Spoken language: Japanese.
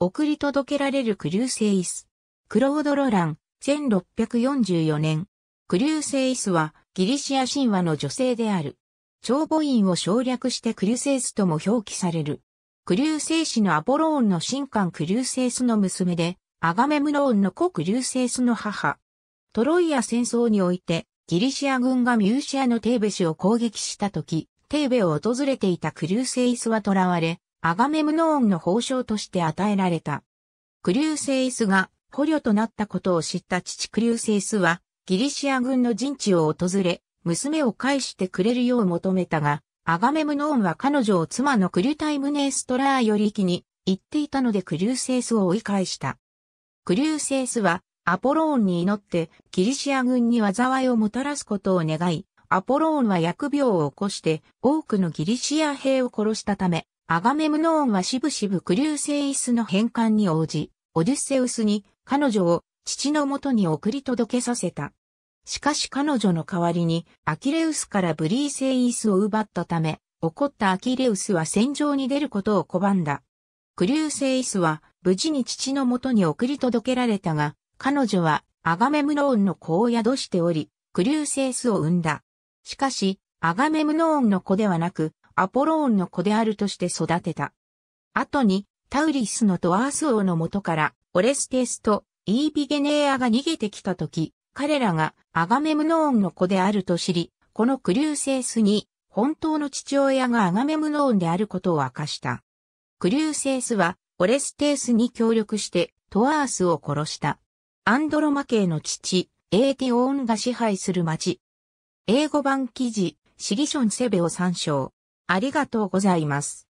送り届けられるクリューセイス。クロード・ロラン、1644年。クリューセイスはギリシア神話の女性である。長母院を省略してクリューセイスとも表記される。クリューセイ氏のアポローンの神官クリューセイスの娘で、アガメムローンの子クリューセイスの母。トロイア戦争において、ギリシア軍がミューシアのテーベ氏を攻撃した時、テーベを訪れていたクリューセイスは囚われ、アガメムノーンの褒章として与えられた。クリューセイスが捕虜となったことを知った父クリューセイスは、ギリシア軍の陣地を訪れ、娘を返してくれるよう求めたが、アガメムノーンは彼女を妻のクリュタイムネーストラーよりきに言っていたのでクリューセイスを追い返した。クリューセイスはアポローンに祈ってギリシア軍に災いをもたらすことを願い、アポローンは疫病を起こして多くのギリシア兵を殺したため、アガメムノーンはしぶしぶクリューセイスの返還に応じ、オデュッセウスに彼女を父のもとに送り届けさせた。しかし彼女の代わりにアキレウスからブリーセイスを奪ったため、怒ったアキレウスは戦場に出ることを拒んだ。クリューセイスは無事に父のもとに送り届けられたが、彼女はアガメムノーンの子を宿しており、クリューセイスを産んだ。しかし、アガメムノーンの子ではなく、アポローンの子であるとして育てた。後に、タウリスのトワース王の元から、オレステスとイービゲネーアが逃げてきたとき、彼らがアガメムノーンの子であると知り、このクリューセースに、本当の父親がアガメムノーンであることを明かした。クリューセースは、オレステースに協力して、トワースを殺した。アンドロマ系の父、エーティオーンが支配する町。英語版記事、シリションセベを参照。ありがとうございます。